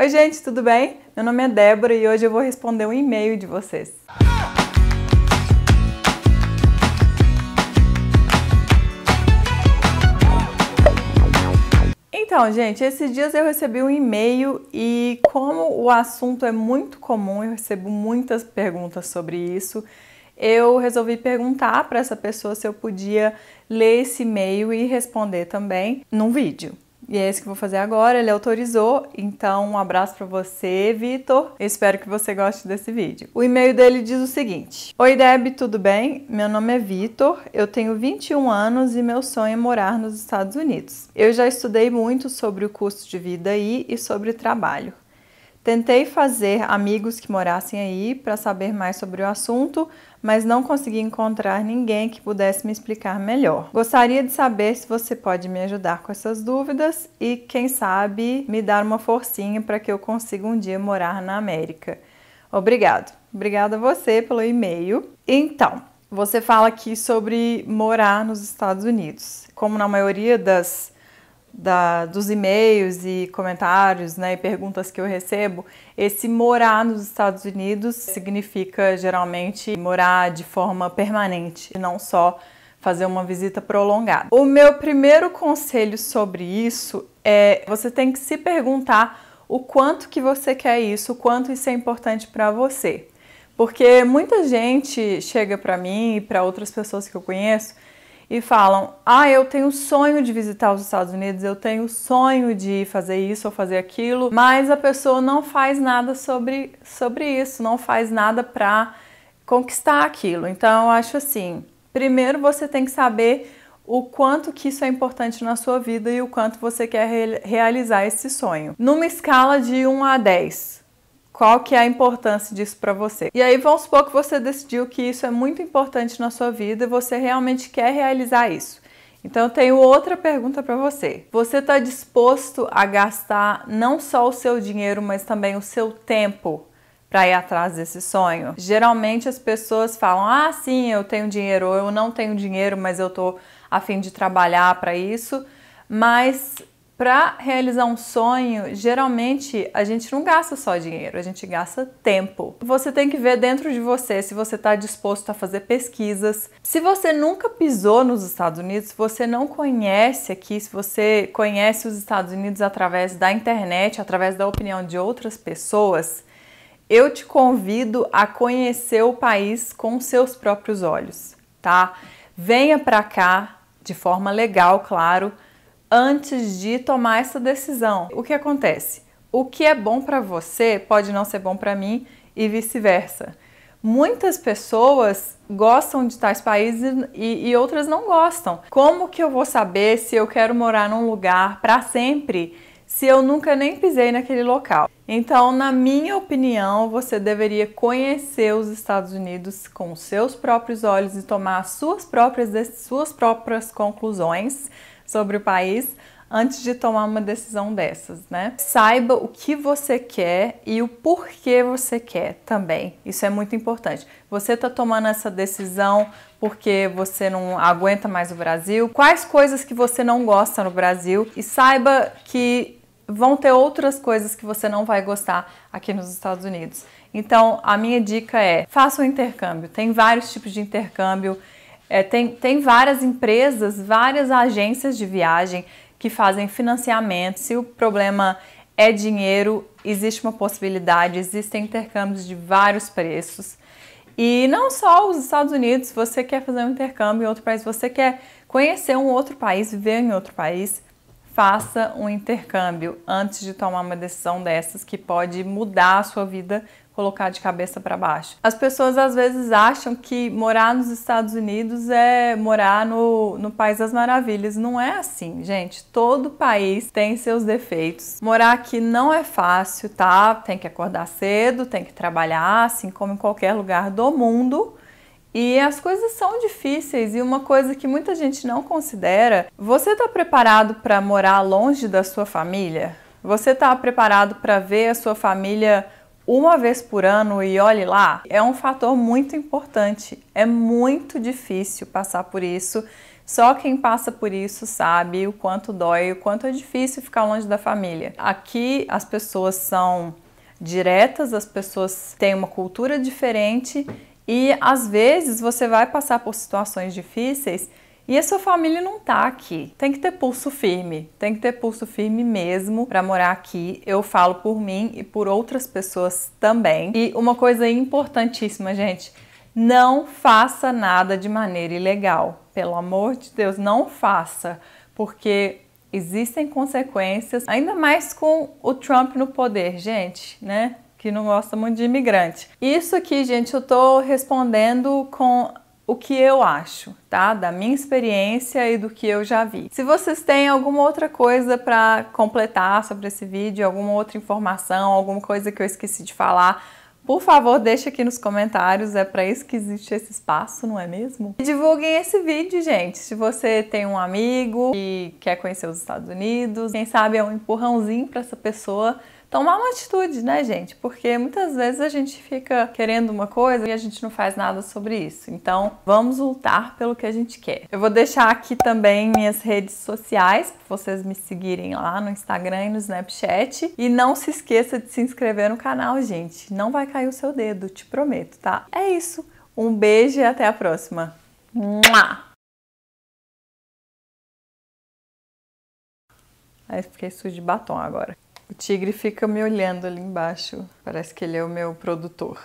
Oi, gente, tudo bem? Meu nome é Débora e hoje eu vou responder um e-mail de vocês. Então, gente, esses dias eu recebi um e-mail e como o assunto é muito comum, eu recebo muitas perguntas sobre isso. Eu resolvi perguntar para essa pessoa se eu podia ler esse e-mail e responder também num vídeo. E é esse que eu vou fazer agora, ele autorizou. Então, um abraço para você, Vitor. Espero que você goste desse vídeo. O e-mail dele diz o seguinte: Oi, Deb, tudo bem? Meu nome é Vitor, eu tenho 21 anos e meu sonho é morar nos Estados Unidos. Eu já estudei muito sobre o custo de vida aí e sobre trabalho. Tentei fazer amigos que morassem aí para saber mais sobre o assunto, mas não consegui encontrar ninguém que pudesse me explicar melhor. Gostaria de saber se você pode me ajudar com essas dúvidas e, quem sabe, me dar uma forcinha para que eu consiga um dia morar na América. Obrigado. Obrigada a você pelo e-mail. Então, você fala aqui sobre morar nos Estados Unidos. Como na maioria das da, dos e-mails e comentários né, e perguntas que eu recebo, esse morar nos Estados Unidos significa geralmente morar de forma permanente, não só fazer uma visita prolongada. O meu primeiro conselho sobre isso é você tem que se perguntar o quanto que você quer isso, o quanto isso é importante para você. Porque muita gente chega para mim e para outras pessoas que eu conheço e falam: Ah, eu tenho sonho de visitar os Estados Unidos, eu tenho sonho de fazer isso ou fazer aquilo, mas a pessoa não faz nada sobre, sobre isso, não faz nada para conquistar aquilo. Então, eu acho assim: primeiro você tem que saber o quanto que isso é importante na sua vida e o quanto você quer re realizar esse sonho. Numa escala de 1 a 10, qual que é a importância disso para você? E aí vamos supor que você decidiu que isso é muito importante na sua vida e você realmente quer realizar isso. Então eu tenho outra pergunta para você. Você está disposto a gastar não só o seu dinheiro, mas também o seu tempo para ir atrás desse sonho? Geralmente as pessoas falam: "Ah, sim, eu tenho dinheiro ou eu não tenho dinheiro, mas eu tô a fim de trabalhar para isso". Mas para realizar um sonho, geralmente a gente não gasta só dinheiro, a gente gasta tempo. Você tem que ver dentro de você se você está disposto a fazer pesquisas. Se você nunca pisou nos Estados Unidos, se você não conhece aqui, se você conhece os Estados Unidos através da internet, através da opinião de outras pessoas, eu te convido a conhecer o país com seus próprios olhos, tá? Venha para cá de forma legal, claro antes de tomar essa decisão. O que acontece? O que é bom para você pode não ser bom para mim e vice-versa. Muitas pessoas gostam de tais países e, e, outras não gostam. Como que eu vou saber se eu quero morar num lugar para sempre se eu nunca nem pisei naquele local? Então, na minha opinião, você deveria conhecer os Estados Unidos com seus próprios olhos e tomar suas próprias, suas próprias conclusões sobre o país antes de tomar uma decisão dessas, né? Saiba o que você quer e o porquê você quer também. Isso é muito importante. Você está tomando essa decisão porque você não aguenta mais o Brasil? Quais coisas que você não gosta no Brasil? E saiba que vão ter outras coisas que você não vai gostar aqui nos Estados Unidos. Então, a minha dica é: faça um intercâmbio. Tem vários tipos de intercâmbio é, tem, tem várias empresas, várias agências de viagem que fazem financiamento. Se o problema é dinheiro, existe uma possibilidade, existem intercâmbios de vários preços. E não só os Estados Unidos, você quer fazer um intercâmbio em outro país, você quer conhecer um outro país, viver em outro país, faça um intercâmbio antes de tomar uma decisão dessas que pode mudar a sua vida colocar de cabeça para baixo. As pessoas às vezes acham que morar nos Estados Unidos é morar no, no País das Maravilhas. Não é assim, gente. Todo país tem seus defeitos. Morar aqui não é fácil, tá? Tem que acordar cedo, tem que trabalhar, assim como em qualquer lugar do mundo. E as coisas são difíceis e uma coisa que muita gente não considera, você está preparado para morar longe da sua família? Você está preparado para ver a sua família uma vez por ano e olhe lá, é um fator muito importante. É muito difícil passar por isso. Só quem passa por isso sabe o quanto dói, o quanto é difícil ficar longe da família. Aqui as pessoas são diretas, as pessoas têm uma cultura diferente e às vezes você vai passar por situações difíceis e a sua família não tá aqui. Tem que ter pulso firme, tem que ter pulso firme mesmo para morar aqui. Eu falo por mim e por outras pessoas também. E uma coisa importantíssima, gente, não faça nada de maneira ilegal. Pelo amor de Deus, não faça, porque existem consequências, ainda mais com o Trump no poder, gente, né? Que não gosta muito de imigrante. Isso aqui, gente, eu tô respondendo com o que eu acho, tá? Da minha experiência e do que eu já vi. Se vocês têm alguma outra coisa para completar sobre esse vídeo, alguma outra informação, alguma coisa que eu esqueci de falar, por favor, deixe aqui nos comentários, é para isso que existe esse espaço, não é mesmo? E divulguem esse vídeo, gente. Se você tem um amigo que quer conhecer os Estados Unidos, quem sabe é um empurrãozinho para essa pessoa tomar uma atitude, né, gente? Porque muitas vezes a gente fica querendo uma coisa e a gente não faz nada sobre isso. Então, vamos lutar pelo que a gente quer. Eu vou deixar aqui também minhas redes sociais para vocês me seguirem lá no Instagram e no Snapchat. E não se esqueça de se inscrever no canal, gente. Não vai cair o seu dedo, te prometo, tá? É isso. Um beijo e até a próxima. Mua! Aí fiquei sujo de batom agora. O tigre fica me olhando ali embaixo, parece que ele é o meu produtor.